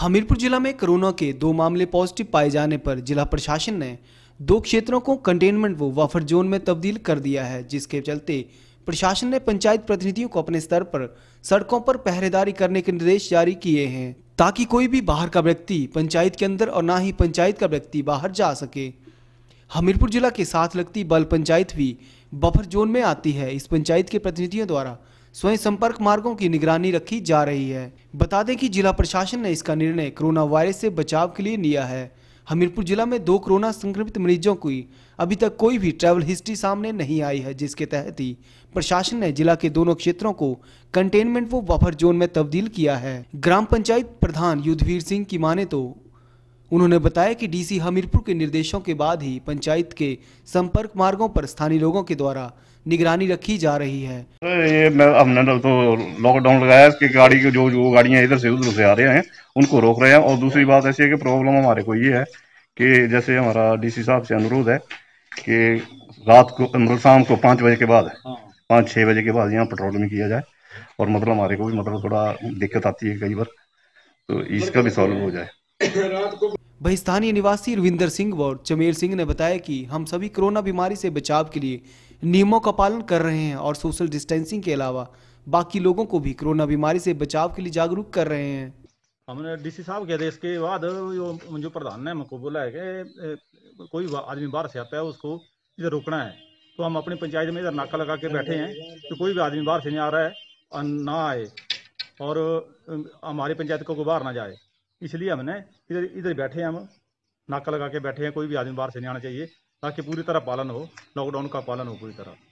हमीरपुर जिला में कोरोना के दो मामले पॉजिटिव पाए जाने पर जिला प्रशासन ने दो क्षेत्रों को कंटेनमेंट व वफर जोन में तब्दील कर दिया है जिसके चलते प्रशासन ने पंचायत प्रतिनिधियों को अपने स्तर पर सड़कों पर पहरेदारी करने के निर्देश जारी किए हैं ताकि कोई भी बाहर का व्यक्ति पंचायत के अंदर और ना ही पंचायत का व्यक्ति बाहर जा सके हमीरपुर जिला के साथ लगती बल पंचायत भी बफर जोन में आती है इस पंचायत के प्रतिनिधियों द्वारा स्वयं संपर्क मार्गों की निगरानी रखी जा रही है बता दें कि जिला प्रशासन ने इसका निर्णय कोरोना वायरस से बचाव के लिए लिया है हमीरपुर जिला में दो कोरोना संक्रमित मरीजों की अभी तक कोई भी ट्रैवल हिस्ट्री सामने नहीं आई है जिसके तहत ही प्रशासन ने जिला के दोनों क्षेत्रों को कंटेनमेंट व बफर जोन में तब्दील किया है ग्राम पंचायत प्रधान युद्धवीर सिंह की माने तो उन्होंने बताया कि डीसी हमीरपुर के निर्देशों के बाद ही पंचायत के संपर्क मार्गों पर स्थानीय लोगों के द्वारा निगरानी रखी जा रही है ये मैं हमने तो लॉकडाउन तो लगाया कि गाड़ी के जो जो गाड़ियाँ इधर से उधर से आ रहे हैं उनको रोक रहे हैं और दूसरी बात ऐसी है कि प्रॉब्लम हमारे को ये है कि जैसे हमारा डीसी साहब से अनुरोध है कि रात को मतलब शाम को पाँच बजे के बाद हाँ। पाँच छः बजे के बाद यहाँ पेट्रोलिंग किया जाए और मतलब हमारे को भी मतलब थोड़ा दिक्कत आती है कई बार तो इसका भी सॉल्व हो जाए रात को वही स्थानीय निवासी रविंदर सिंह व चमेर सिंह ने बताया कि हम सभी कोरोना बीमारी से बचाव के लिए नियमों का पालन कर रहे हैं और सोशल डिस्टेंसिंग के अलावा बाकी लोगों को भी कोरोना बीमारी से बचाव के लिए जागरूक कर रहे हैं हमने डीसी साहब के आदेश के बाद जो प्रधान ने हमको बोला है कि कोई आदमी बाहर से आता है उसको इधर रोकना है तो हम अपनी पंचायत में इधर नाका लगा के बैठे हैं कि कोई भी आदमी बाहर से नहीं आ रहा है और ना आए और हमारी पंचायत को बाहर ना जाए इसलिए हमने इधर इधर बैठे हैं हम नाका लगा के बैठे हैं कोई भी आदमी बाहर से नहीं आना चाहिए ताकि पूरी तरह पालन हो लॉकडाउन का पालन हो पूरी तरह